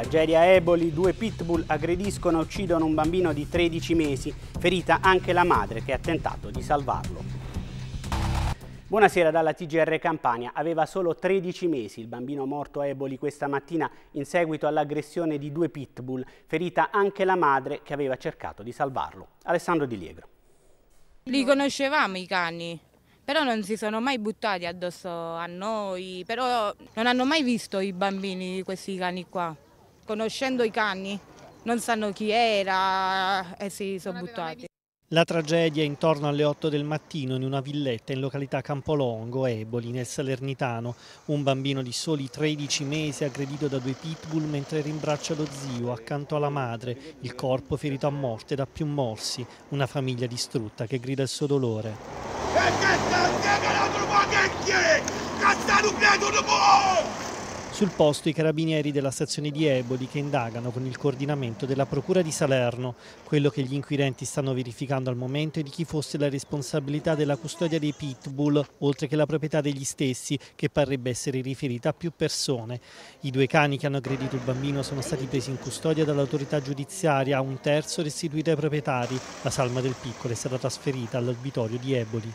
Tragedia Eboli, due pitbull aggrediscono e uccidono un bambino di 13 mesi, ferita anche la madre che ha tentato di salvarlo. Buonasera dalla TGR Campania. Aveva solo 13 mesi il bambino morto a Eboli questa mattina in seguito all'aggressione di due pitbull, ferita anche la madre che aveva cercato di salvarlo. Alessandro Di Liegro. Li conoscevamo i cani, però non si sono mai buttati addosso a noi, però non hanno mai visto i bambini questi cani qua conoscendo i cani, non sanno chi era e si sono buttati. La tragedia intorno alle 8 del mattino in una villetta in località Campolongo, Eboli, nel Salernitano. Un bambino di soli 13 mesi aggredito da due pitbull mentre rimbraccia lo zio accanto alla madre, il corpo ferito a morte da più morsi, una famiglia distrutta che grida il suo dolore. E che è? non può! Sul posto i carabinieri della stazione di Eboli che indagano con il coordinamento della Procura di Salerno. Quello che gli inquirenti stanno verificando al momento è di chi fosse la responsabilità della custodia dei pitbull, oltre che la proprietà degli stessi, che parrebbe essere riferita a più persone. I due cani che hanno aggredito il bambino sono stati presi in custodia dall'autorità giudiziaria, un terzo restituito ai proprietari. La salma del piccolo è stata trasferita all'obitorio di Eboli.